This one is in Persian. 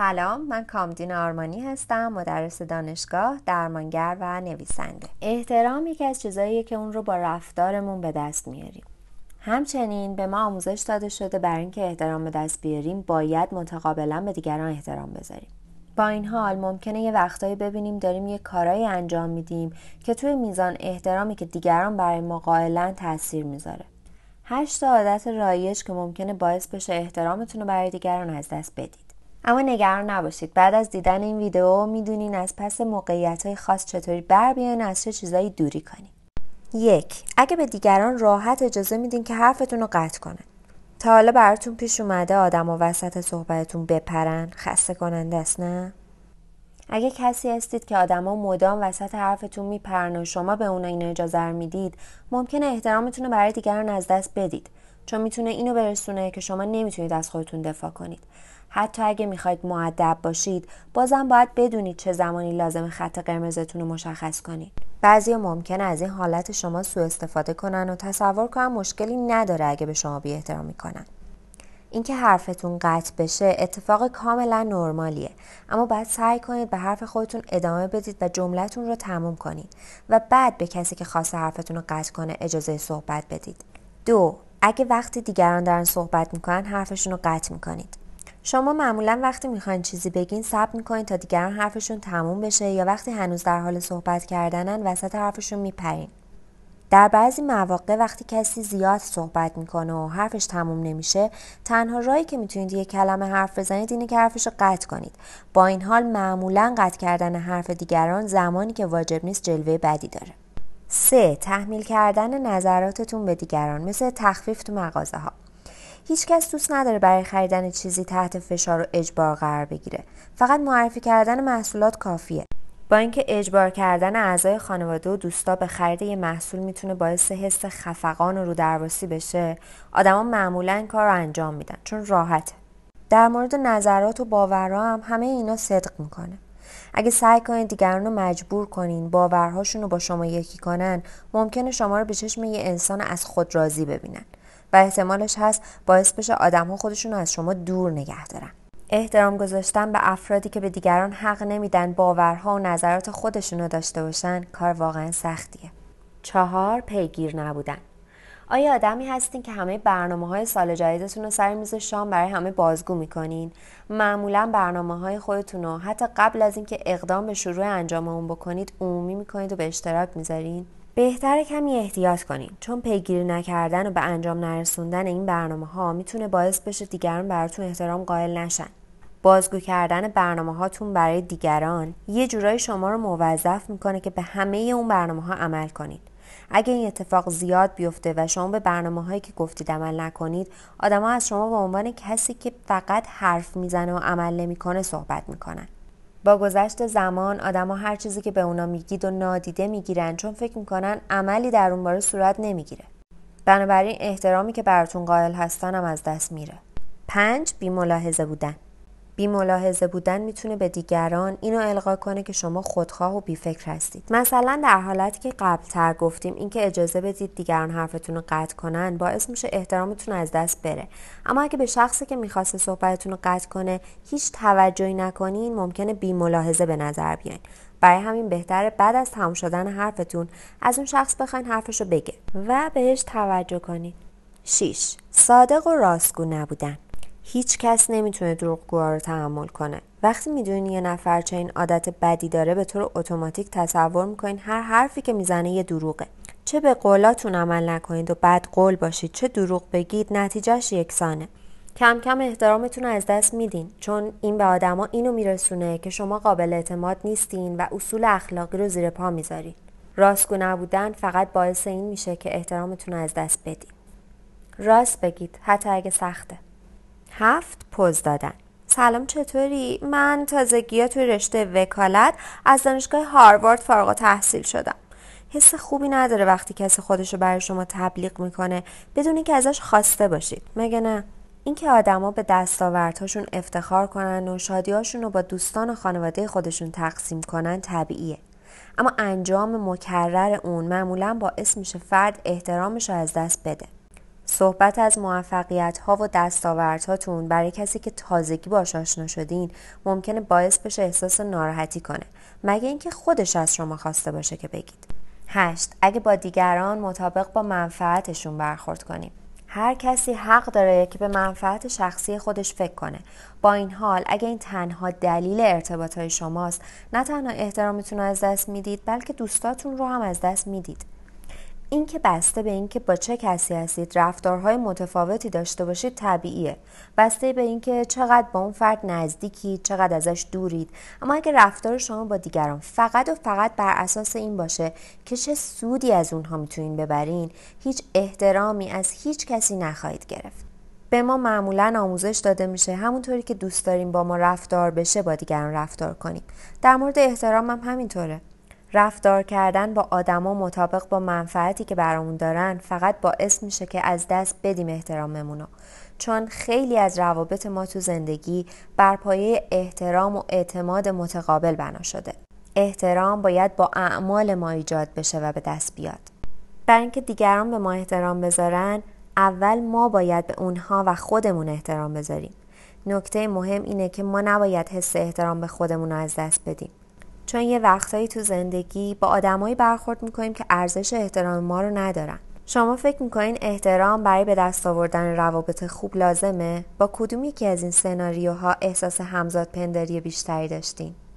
سلام من کامدین آرمانی هستم مدرس دانشگاه درمانگر و نویسنده احترام یکی از چیزاییه که اون رو با رفتارمون به دست میاریم همچنین به ما آموزش داده شده بر اینکه احترام به دست بیاریم باید متقابلا به دیگران احترام بذاریم با این حال ممکنه یه وقتایی ببینیم داریم یه کارایی انجام میدیم که توی میزان احترامی که دیگران برای ما قائلا تاثیر میذاره هشت عادت رایج که ممکنه باعث بشه احترامتون رو برای دیگران از دست بدید اما نگران نباشید بعد از دیدن این ویدیو میدونین از پس موقعیت های خاص چطوری بر بیاین از چه چیزایی دوری کنید یک اگه به دیگران راحت اجازه میدین که حرفتون رو قطع کنن تا حالا براتون پیش اومده آدم و وسط صحبتتون بپرن خسته کننده است نه اگه کسی هستید که آدما مدام وسط حرفتون میپرن و شما به اون این اجازه رو میدید ممکنه احترامتون رو برای دیگران از دست بدید چون میتونه اینو برسونه که شما نمیتونید از خودتون دفاع کنید حتی اگه میخواید معدب باشید بازم باید بدونید چه زمانی لازم خط قرمزتون رو مشخص کنید بعضی ممکنه از این حالت شما سوء استفاده کنن و تصور کنن مشکلی نداره اگه به شما بی احترامی کنن اینکه حرفتون قطع بشه اتفاق کاملا نرمالیه اما باید سعی کنید به حرف خودتون ادامه بدید و جملتون رو تموم کنید و بعد به کسی که خواسته حرفتون رو قطع کنه اجازه صحبت بدید دو اگه وقتی دیگران دارن صحبت میکنن حرفشون رو قطع میکنید شما معمولا وقتی میخواین چیزی بگین صبر میکنین تا دیگران حرفشون تموم بشه یا وقتی هنوز در حال صحبت کردنن وسط حرفشون میپرین در بعضی مواقع وقتی کسی زیاد صحبت میکنه و حرفش تموم نمیشه تنها راهی که میتونید یه کلمه حرف بزنید اینه که حرفش رو قطع کنید با این حال معمولا قطع کردن حرف دیگران زمانی که واجب نیست جلوه بدی داره 3. تحمیل کردن نظراتتون به دیگران مثل تخفیف تو مغازه ها هیچکس دوست نداره برای خریدن چیزی تحت فشار و اجبار قرار بگیره فقط معرفی کردن محصولات کافیه با اینکه اجبار کردن اعضای خانواده و دوستا به خرید یه محصول میتونه باعث حس خفقان و رودرواسی بشه آدما معمولا این کار رو انجام میدن چون راحته در مورد نظرات و باورها هم همه اینا صدق میکنه اگه سعی کنید دیگران رو مجبور کنین باورهاشون رو با شما یکی کنن ممکنه شما رو به چشم یه انسان از خود راضی ببینن و احتمالش هست باعث بشه ها خودشون رو از شما دور نگه دارن احترام گذاشتن به افرادی که به دیگران حق نمیدن باورها و نظرات خودشون رو داشته باشن کار واقعا سختیه چهار پیگیر نبودن آیا آدمی هستین که همه برنامه های سال جدیدتون رو سر میز شام برای همه بازگو میکنین؟ معمولا برنامه های خودتون رو حتی قبل از اینکه اقدام به شروع انجام اون بکنید عمومی میکنید و به اشتراک میذارین؟ بهتر کمی احتیاط کنید چون پیگیری نکردن و به انجام نرسوندن این برنامه ها میتونه باعث بشه دیگران براتون احترام قائل نشن بازگو کردن برنامه هاتون برای دیگران یه جورایی شما رو موظف میکنه که به همه اون برنامه ها عمل کنید اگه این اتفاق زیاد بیفته و شما به برنامه هایی که گفتید عمل نکنید آدما از شما به عنوان کسی که فقط حرف میزنه و عمل نمیکنه صحبت میکنن با گذشت زمان آدما هر چیزی که به اونا میگید و نادیده میگیرن چون فکر میکنن عملی در اون باره صورت نمیگیره بنابراین احترامی که براتون قائل هستن هم از دست میره پنج ملاحظه بودن بی ملاحظه بودن میتونه به دیگران اینو القا کنه که شما خودخواه و بیفکر هستید مثلا در حالتی که قبلتر گفتیم اینکه اجازه بدید دیگران حرفتون رو قطع کنن باعث میشه احترامتون از دست بره اما اگه به شخصی که میخواسته صحبتتون رو قطع کنه هیچ توجهی نکنین ممکنه بی ملاحظه به نظر بیاین برای همین بهتره بعد از تمام شدن حرفتون از اون شخص بخواین حرفشو بگه و بهش توجه کنین 6. صادق و راستگو نبودن هیچ کس نمیتونه دروغگوها رو تحمل کنه وقتی میدونین یه نفر چه این عادت بدی داره به طور اتوماتیک تصور میکنین هر حرفی که میزنه یه دروغه چه به قولاتون عمل نکنید و بد قول باشید چه دروغ بگید نتیجهش یکسانه کم کم احترامتون از دست میدین چون این به آدما اینو میرسونه که شما قابل اعتماد نیستین و اصول اخلاقی رو زیر پا میذارین راستگو نبودن فقط باعث این میشه که احترامتون از دست بدین راست بگید حتی اگه سخته هفت پوز دادن سلام چطوری؟ من تازگی توی رشته وکالت از دانشگاه هاروارد فارغ تحصیل شدم حس خوبی نداره وقتی کسی خودشو برای شما تبلیغ میکنه بدون که ازش خواسته باشید مگه نه اینکه آدما به دستاوردهاشون افتخار کنن و شادیهاشون رو با دوستان و خانواده خودشون تقسیم کنن طبیعیه اما انجام مکرر اون معمولا باعث میشه فرد احترامش رو از دست بده صحبت از موفقیت ها و هاتون برای کسی که تازگی باش آشنا شدین ممکنه باعث بشه احساس ناراحتی کنه مگه اینکه خودش از شما خواسته باشه که بگید هشت اگه با دیگران مطابق با منفعتشون برخورد کنیم هر کسی حق داره که به منفعت شخصی خودش فکر کنه با این حال اگه این تنها دلیل ارتباط های شماست نه تنها احترامتون رو از دست میدید بلکه دوستاتون رو هم از دست میدید اینکه بسته به اینکه با چه کسی هستید رفتارهای متفاوتی داشته باشید طبیعیه بسته به اینکه چقدر با اون فرد نزدیکی، چقدر ازش دورید اما اگر رفتار شما با دیگران فقط و فقط بر اساس این باشه که چه سودی از اونها میتونین ببرین هیچ احترامی از هیچ کسی نخواهید گرفت به ما معمولا آموزش داده میشه همونطوری که دوست داریم با ما رفتار بشه با دیگران رفتار کنیم در مورد احترام هم همینطوره رفتار کردن با آدما مطابق با منفعتی که برامون دارن فقط باعث میشه که از دست بدیم احتراممونو چون خیلی از روابط ما تو زندگی بر پایه احترام و اعتماد متقابل بنا شده احترام باید با اعمال ما ایجاد بشه و به دست بیاد برای اینکه دیگران به ما احترام بذارن اول ما باید به اونها و خودمون احترام بذاریم نکته مهم اینه که ما نباید حس احترام به خودمون رو از دست بدیم چون یه وقتایی تو زندگی با آدمایی برخورد میکنیم که ارزش احترام ما رو ندارن شما فکر میکنین احترام برای به دست آوردن روابط خوب لازمه با کدومی که از این سناریوها احساس همزاد پندری بیشتری داشتین